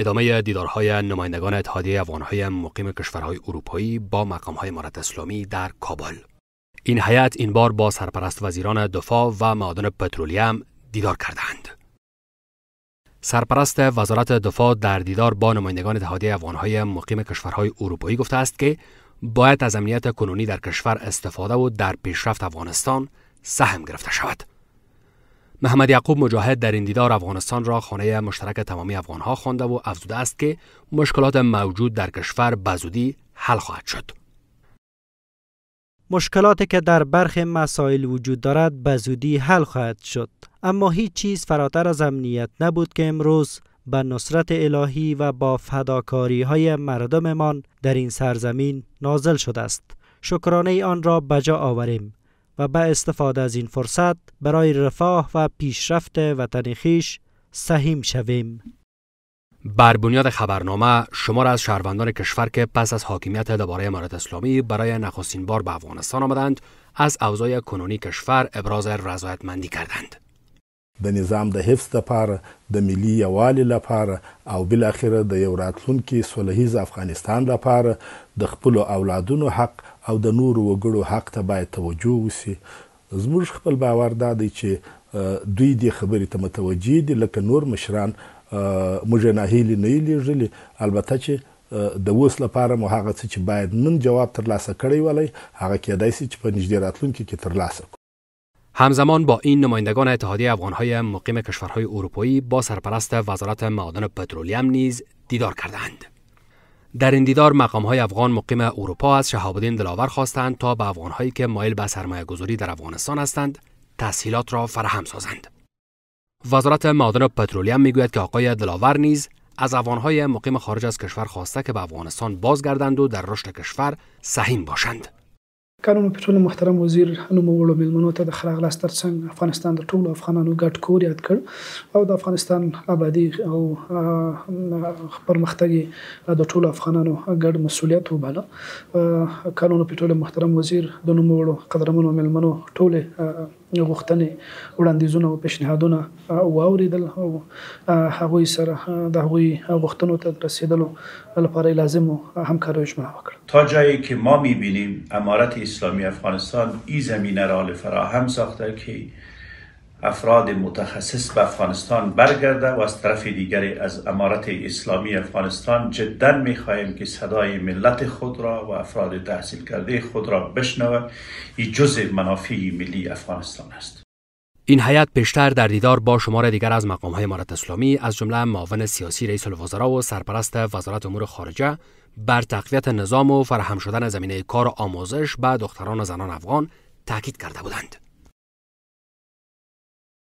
ادامه دیدارهای نمایندگان اتحادیه افغانهای مقیم کشورهای اروپایی با مقامهای امارت اسلامی در کابل این هیئت این بار با سرپرست وزیران دفاع و معادن پترولیم دیدار کردند سرپرست وزارت دفاع در دیدار با نمایندگان اتحادیه افغانهای مقیم کشورهای اروپایی گفته است که باید از امنیت کنونی در کشور استفاده و در پیشرفت افغانستان سهم گرفته شود محمد یعقوب مجاهد در این دیدار افغانستان را خانه مشترک تمامی افغانها خوانده و افزوده است که مشکلات موجود در کشور بزودی حل خواهد شد. مشکلاتی که در برخی مسائل وجود دارد به زودی حل خواهد شد اما هیچ چیز فراتر از امنیت نبود که امروز به نصرت الهی و با فداکاری های مردممان در این سرزمین نازل شده است شکرانه آن را بجا آوریم و به استفاده از این فرصت برای رفاه و پیشرفت وطن خیش سهیم شویم. بر بنیاد خبرنامه شمار از شهروندان کشور که پس از حاکمیت دوباره امارت اسلامی برای نخستین بار به افغانستان آمدند از اوضای کنونی کشور ابراز رضایتمندی کردند. د نظام د حفظ لپاره د ملي یووالي لپاره او بل اخره د یو راتلونکي صلحیز افغانستان لپاره د خپل اولادونو حق او د نورو وګړو حق ته باید توجه وسی زموږ خپل باور دا دی چې دوی د خبرې ته متوجي دي لکه نور مشران موږ نه هیلي نه لیږلي البته چې د اوس لپاره مو هغه څه چې باید نن جواب ترلاسه کړی ولای هغه کېدای شي چې په نږدې راتلونکي کې ترلاسه همزمان با این نمایندگان اتحادیه افغانهای مقیم کشورهای اروپایی با سرپرست وزارت معادن پترولیم نیز دیدار کردند. در این دیدار مقام های افغان مقیم اروپا از شهاب الدین دلاور خواستند تا به افغانهایی که مایل به سرمایه گذاری در افغانستان هستند تسهیلات را فراهم سازند. وزارت معادن پترولیم میگوید که آقای دلاور نیز از افغانهای مقیم خارج از کشور خواسته که به افغانستان بازگردند و در رشد کشور سهیم باشند. کانونو پټرول محترم وزیر نوموړو ملمنو ته د خراغلاس ترڅنګ افغانستان د ټولو افغانانو ګډ کور یاد کړ او د افغانستان آبادی او پرمختګي د ټولو افغانانو ګډ مسولیت وباله کانونو پټرول محترم وزیر د نوموړو قدرمنو ملمنو ټوله غوښتنې وړاندیزونه او پیشنهادونه واوریدل او هغه سره د هغه غوښتنو ته رسیدلو لپاره لازم همکاریو ژمنه وکړ تا جایی که ما میبینیم امارت اسلامی افغانستان این زمینه را فراهم ساخته که افراد متخصص به افغانستان برگرده و از طرف دیگری از امارت اسلامی افغانستان جدا می خواهیم که صدای ملت خود را و افراد تحصیل کرده خود را بشنوه این جزء منافع ملی افغانستان است این هیئت پیشتر در دیدار با شمار دیگر از مقام های امارت اسلامی از جمله معاون سیاسی رئیس الوزراء و سرپرست وزارت امور خارجه بر تقویت نظام و فراهم شدن زمینه کار و آموزش به دختران و زنان افغان تاکید کرده بودند.